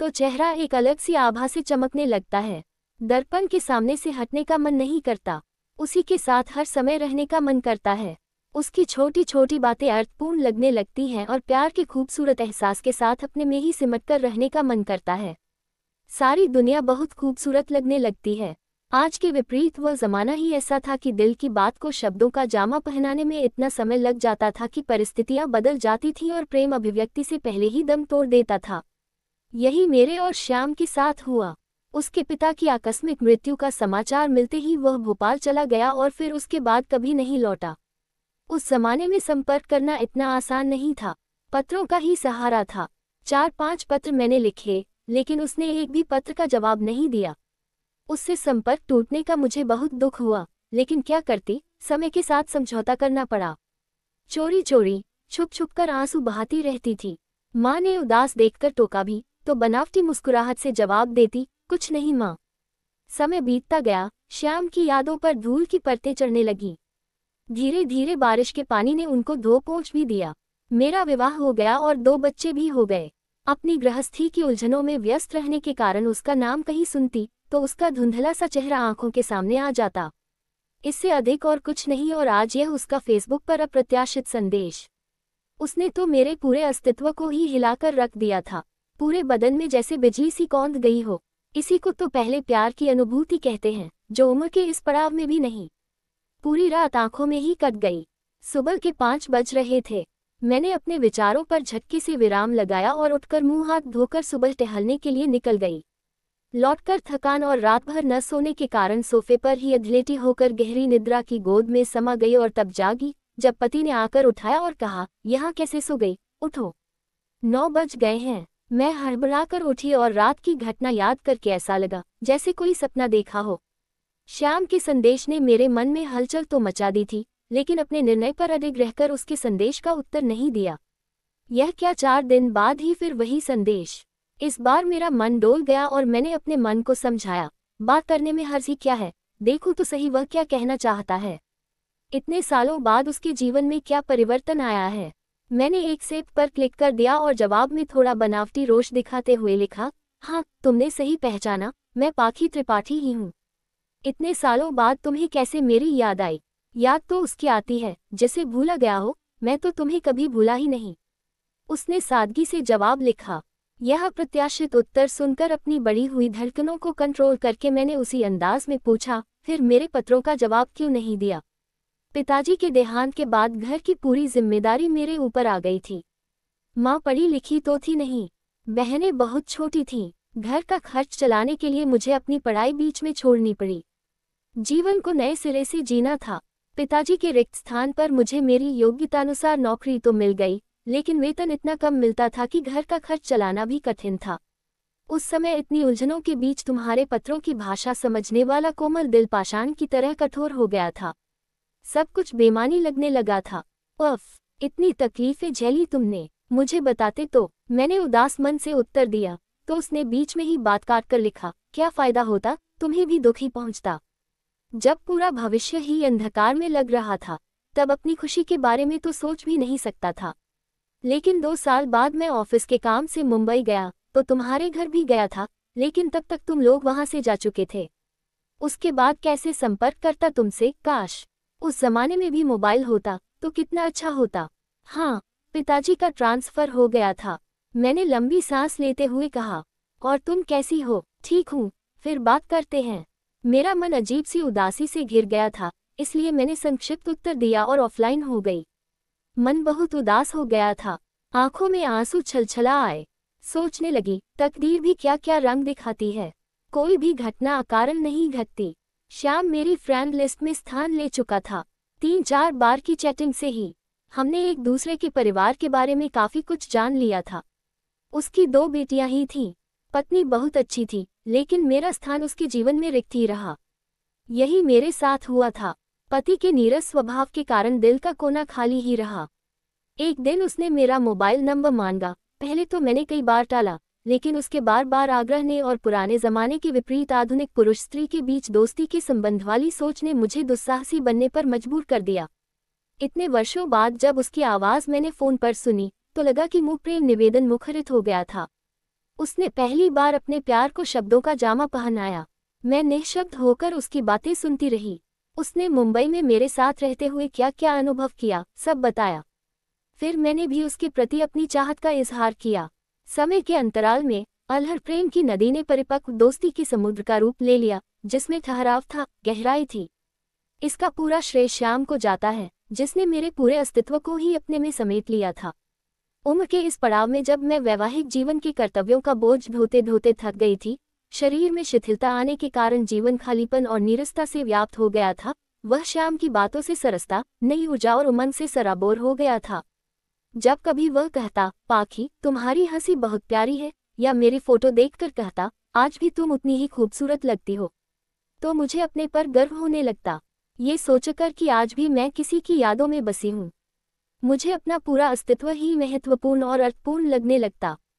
तो चेहरा एक अलग सी आभा से चमकने लगता है दर्पण के सामने से हटने का मन नहीं करता उसी के साथ हर समय रहने का मन करता है उसकी छोटी छोटी बातें अर्थपूर्ण लगने लगती हैं और प्यार के खूबसूरत एहसास के साथ अपने में ही सिमट कर रहने का मन करता है सारी दुनिया बहुत खूबसूरत लगने लगती है आज के विपरीत वह जमाना ही ऐसा था कि दिल की बात को शब्दों का जामा पहनाने में इतना समय लग जाता था कि परिस्थितियां बदल जाती थीं और प्रेम अभिव्यक्ति से पहले ही दम तोड़ देता था यही मेरे और श्याम के साथ हुआ उसके पिता की आकस्मिक मृत्यु का समाचार मिलते ही वह भोपाल चला गया और फिर उसके बाद कभी नहीं लौटा उस जमाने में संपर्क करना इतना आसान नहीं था पत्रों का ही सहारा था चार पांच पत्र मैंने लिखे लेकिन उसने एक भी पत्र का जवाब नहीं दिया उससे संपर्क टूटने का मुझे बहुत दुख हुआ लेकिन क्या करती समय के साथ समझौता करना पड़ा चोरी चोरी छुप छुप कर आंसू बहाती रहती थी माँ ने उदास देखकर टोका भी तो बनावटी मुस्कुराहट से जवाब देती कुछ नहीं माँ समय बीतता गया श्याम की यादों पर धूल की परतें चढ़ने लगीं धीरे धीरे बारिश के पानी ने उनको दो पोच भी दिया मेरा विवाह हो गया और दो बच्चे भी हो गए अपनी गृहस्थी की उलझनों में व्यस्त रहने के कारण उसका नाम कहीं सुनती तो उसका धुंधला सा चेहरा आंखों के सामने आ जाता इससे अधिक और कुछ नहीं और आज यह उसका फेसबुक पर अप्रत्याशित संदेश उसने तो मेरे पूरे अस्तित्व को ही हिलाकर रख दिया था पूरे बदन में जैसे बिजली सी कौंद गई हो इसी को तो पहले प्यार की अनुभूति कहते हैं जो उम्र के इस पड़ाव में भी नहीं पूरी रात आंखों में ही कट गई सुबह के पांच बज रहे थे मैंने अपने विचारों पर झटके से विराम लगाया और उठकर मुंह हाथ धोकर सुबह टहलने के लिए निकल गई लौटकर थकान और रात भर न सोने के कारण सोफे पर ही अधलेटी होकर गहरी निद्रा की गोद में समा गई और तब जागी जब पति ने आकर उठाया और कहा यहाँ कैसे सो गई उठो नौ बज गए हैं मैं हड़बड़ा कर उठी और रात की घटना याद करके ऐसा लगा जैसे कोई सपना देखा हो श्याम के संदेश ने मेरे मन में हलचल तो मचा दी थी लेकिन अपने निर्णय पर अडिग रहकर उसके संदेश का उत्तर नहीं दिया यह क्या चार दिन बाद ही फिर वही संदेश इस बार मेरा मन डोल गया और मैंने अपने मन को समझाया बात करने में हर्जी क्या है देखो तो सही वह क्या कहना चाहता है इतने सालों बाद उसके जीवन में क्या परिवर्तन आया है मैंने एक सेब पर क्लिक कर दिया और जवाब में थोड़ा बनावटी रोष दिखाते हुए लिखा हाँ तुमने सही पहचाना मैं पाखी त्रिपाठी ही हूँ इतने सालों बाद तुम्हें कैसे मेरी याद आई याद तो उसकी आती है जैसे भूला गया हो मैं तो तुम्हें कभी भूला ही नहीं उसने सादगी से जवाब लिखा यह प्रत्याशित उत्तर सुनकर अपनी बड़ी हुई धड़कनों को कंट्रोल करके मैंने उसी अंदाज में पूछा फिर मेरे पत्रों का जवाब क्यों नहीं दिया पिताजी के देहांत के बाद घर की पूरी जिम्मेदारी मेरे ऊपर आ गई थी माँ पढ़ी लिखी तो थी नहीं बहनें बहुत छोटी थीं घर का खर्च चलाने के लिए मुझे अपनी पढ़ाई बीच में छोड़नी पड़ी जीवन को नए सिरे से जीना था पिताजी के रिक्त स्थान पर मुझे मेरी योग्यतानुसार नौकरी तो मिल गई लेकिन वेतन इतना कम मिलता था कि घर का खर्च चलाना भी कठिन था उस समय इतनी उलझनों के बीच तुम्हारे पत्रों की भाषा समझने वाला कोमल दिल पाषाण की तरह कठोर हो गया था सब कुछ बेमानी लगने लगा था उफ़ इतनी तकलीफें झेली तुमने मुझे बताते तो मैंने उदास मन से उत्तर दिया तो उसने बीच में ही बात काट कर लिखा क्या फ़ायदा होता तुम्हें भी दुखी पहुंचता जब पूरा भविष्य ही अंधकार में लग रहा था तब अपनी खुशी के बारे में तो सोच भी नहीं सकता था लेकिन दो साल बाद मैं ऑफिस के काम से मुंबई गया तो तुम्हारे घर भी गया था लेकिन तब तक तुम लोग वहां से जा चुके थे उसके बाद कैसे संपर्क करता तुमसे काश उस जमाने में भी मोबाइल होता तो कितना अच्छा होता हाँ पिताजी का ट्रांसफर हो गया था मैंने लंबी सांस लेते हुए कहा और तुम कैसी हो ठीक हूँ फिर बात करते हैं मेरा मन अजीब सी उदासी से घिर गया था इसलिए मैंने संक्षिप्त उत्तर दिया और ऑफलाइन हो गई मन बहुत उदास हो गया था आंखों में आंसू छलछला आए सोचने लगी तकदीर भी क्या क्या रंग दिखाती है कोई भी घटना अकारण नहीं घटती श्याम मेरी फ्रेंड लिस्ट में स्थान ले चुका था तीन चार बार की चैटिंग से ही हमने एक दूसरे के परिवार के बारे में काफ़ी कुछ जान लिया था उसकी दो बेटियां ही थीं पत्नी बहुत अच्छी थी लेकिन मेरा स्थान उसके जीवन में रिक्त ही रहा यही मेरे साथ हुआ था पति के नीरस स्वभाव के कारण दिल का कोना खाली ही रहा एक दिन उसने मेरा मोबाइल नंबर मांगा पहले तो मैंने कई बार टाला लेकिन उसके बार बार आग्रह ने और पुराने जमाने के विपरीत आधुनिक पुरुष स्त्री के बीच दोस्ती के संबंध वाली सोच ने मुझे दुस्साहसी बनने पर मजबूर कर दिया इतने वर्षों बाद जब उसकी आवाज़ मैंने फ़ोन पर सुनी तो लगा कि मुँह प्रेम निवेदन मुखरित हो गया था उसने पहली बार अपने प्यार को शब्दों का जामा पहनाया मैं निःशब्द होकर उसकी बातें सुनती रही उसने मुंबई में मेरे साथ रहते हुए क्या क्या अनुभव किया सब बताया फिर मैंने भी उसके प्रति अपनी चाहत का इजहार किया समय के अंतराल में अलहर प्रेम की नदी ने परिपक्व दोस्ती के समुद्र का रूप ले लिया जिसमें ठहराव था गहराई थी इसका पूरा श्रेय श्याम को जाता है जिसने मेरे पूरे अस्तित्व को ही अपने में समेट लिया था उम्र के इस पड़ाव में जब मैं वैवाहिक जीवन के कर्तव्यों का बोझ धोते ढोते थक गई थी शरीर में शिथिलता आने के कारण जीवन खालीपन और नीरसता से व्याप्त हो गया था वह श्याम की बातों से सरसता नई ऊर्जा और उमंग से सराबोर हो गया था जब कभी वह कहता पाखी तुम्हारी हंसी बहुत प्यारी है या मेरी फोटो देखकर कहता आज भी तुम उतनी ही खूबसूरत लगती हो तो मुझे अपने पर गर्व होने लगता ये सोचकर कि आज भी मैं किसी की यादों में बसी हूँ मुझे अपना पूरा अस्तित्व ही महत्वपूर्ण और अर्थपूर्ण लगने लगता